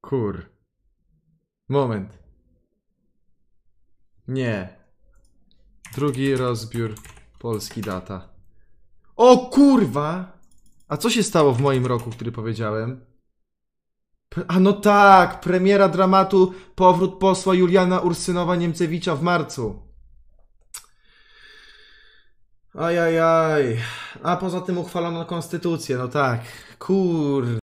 Kur. Moment. Nie. Drugi rozbiór Polski Data. O kurwa! A co się stało w moim roku, który powiedziałem? P A no tak! Premiera dramatu Powrót posła Juliana Ursynowa-Niemcewicza w marcu. Ajajaj. A poza tym uchwalono konstytucję, no tak. Kur...